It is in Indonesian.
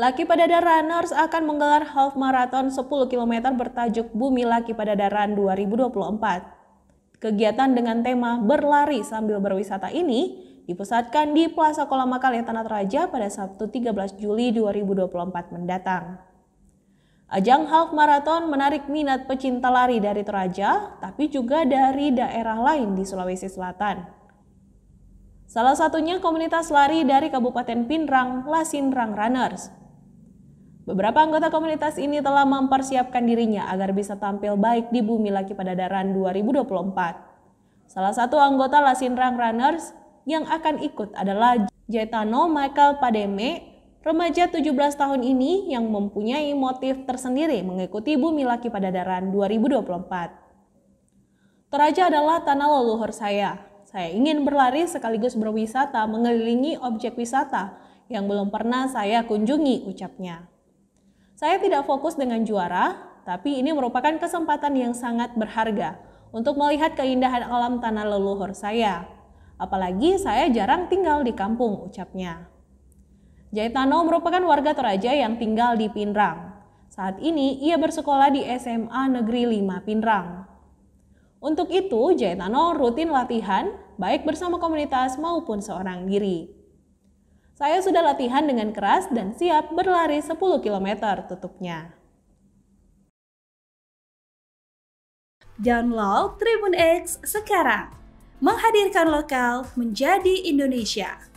Laki Padada Runners akan menggelar half marathon 10 km bertajuk Bumi Laki Padadaran 2024. Kegiatan dengan tema berlari sambil berwisata ini dipusatkan di Plaza Kolam Makalia Tanah Raja pada Sabtu 13 Juli 2024 mendatang. Ajang half marathon menarik minat pecinta lari dari Toraja, tapi juga dari daerah lain di Sulawesi Selatan. Salah satunya komunitas lari dari Kabupaten Pinrang, Lasinrang Runners. Beberapa anggota komunitas ini telah mempersiapkan dirinya agar bisa tampil baik di Bumi Laki Pada Daran 2024. Salah satu anggota Lasinrang Runners yang akan ikut adalah Jaitano Michael Pademe, remaja 17 tahun ini yang mempunyai motif tersendiri mengikuti Bumi Laki Pada Daran 2024. Toraja adalah tanah leluhur saya. Saya ingin berlari sekaligus berwisata mengelilingi objek wisata yang belum pernah saya kunjungi, ucapnya. Saya tidak fokus dengan juara, tapi ini merupakan kesempatan yang sangat berharga untuk melihat keindahan alam tanah leluhur saya. Apalagi saya jarang tinggal di kampung, ucapnya. Jaitano merupakan warga Toraja yang tinggal di Pinrang. Saat ini ia bersekolah di SMA Negeri 5 Pinrang. Untuk itu, Jaitano rutin latihan baik bersama komunitas maupun seorang diri. Saya sudah latihan dengan keras dan siap berlari 10 km tutupnya. Download Tribun X sekarang. Menghadirkan lokal menjadi Indonesia.